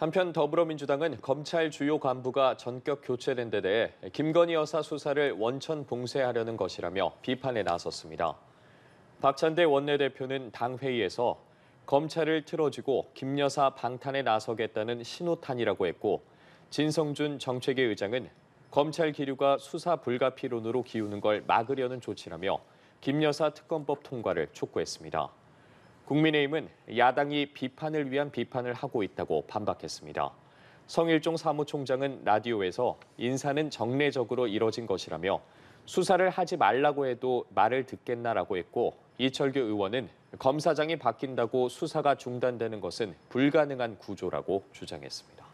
한편 더불어민주당은 검찰 주요 간부가 전격 교체된 데 대해 김건희 여사 수사를 원천 봉쇄하려는 것이라며 비판에 나섰습니다. 박찬대 원내대표는 당 회의에서 검찰을 틀어주고 김 여사 방탄에 나서겠다는 신호탄이라고 했고 진성준 정책위 의장은 검찰 기류가 수사 불가피론으로 기우는 걸 막으려는 조치라며 김 여사 특검법 통과를 촉구했습니다. 국민의힘은 야당이 비판을 위한 비판을 하고 있다고 반박했습니다. 성일종 사무총장은 라디오에서 인사는 정례적으로 이뤄진 것이라며 수사를 하지 말라고 해도 말을 듣겠나라고 했고 이철규 의원은 검사장이 바뀐다고 수사가 중단되는 것은 불가능한 구조라고 주장했습니다.